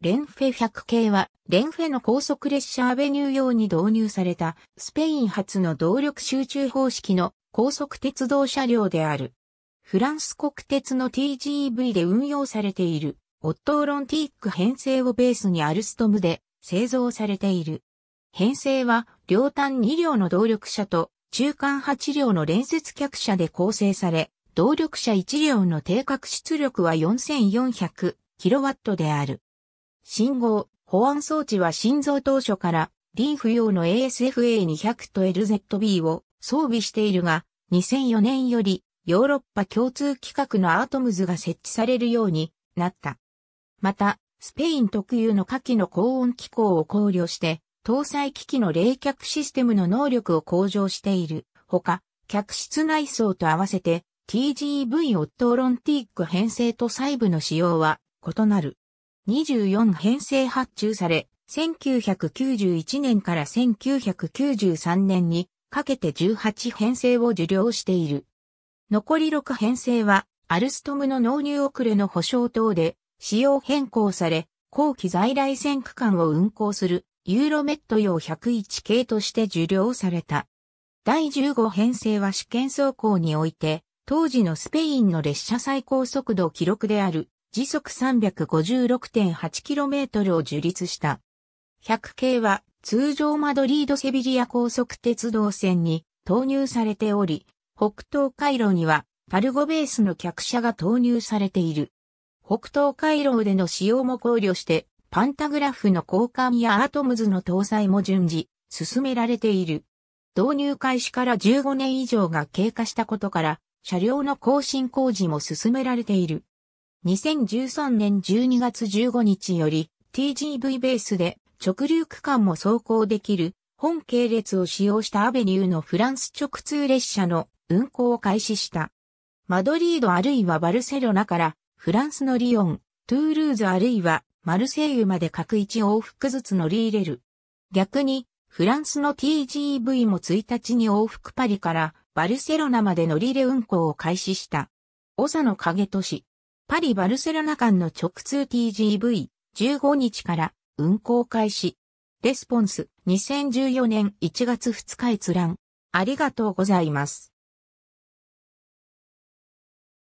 レンフェ100系は、レンフェの高速列車アベニュー用に導入された、スペイン初の動力集中方式の高速鉄道車両である。フランス国鉄の TGV で運用されている、オットーロンティック編成をベースにアルストムで製造されている。編成は、両端2両の動力車と、中間8両の連接客車で構成され、動力車1両の定格出力は 4400kW である。信号、保安装置は心臓当初から、リーフ用の ASFA200 と LZB を装備しているが、2004年より、ヨーロッパ共通規格のアートムズが設置されるようになった。また、スペイン特有の下記の高温機構を考慮して、搭載機器の冷却システムの能力を向上している。ほか、客室内装と合わせて TGV オットーロンティック編成と細部の仕様は異なる。24編成発注され、1991年から1993年にかけて18編成を受領している。残り6編成は、アルストムの納入遅れの保証等で、仕様変更され、後期在来線区間を運行する、ユーロメット用101系として受領された。第15編成は試験走行において、当時のスペインの列車最高速度記録である時速 356.8km を樹立した。100系は通常マドリード・セビリア高速鉄道線に投入されており、北東回廊にはパルゴベースの客車が投入されている。北東回廊での使用も考慮して、パンタグラフの交換やアートムズの搭載も順次、進められている。導入開始から15年以上が経過したことから、車両の更新工事も進められている。2013年12月15日より TGV ベースで直流区間も走行できる本系列を使用したアベニューのフランス直通列車の運行を開始した。マドリードあるいはバルセロナからフランスのリヨン、トゥールーズあるいはマルセイユまで各1往復ずつ乗り入れる。逆にフランスの TGV も1日に往復パリからバルセロナまで乗り入れ運行を開始した。オサの影都市、パリ・バルセロナ間の直通 TGV、15日から運行開始。レスポンス、2014年1月2日閲覧。ありがとうございます。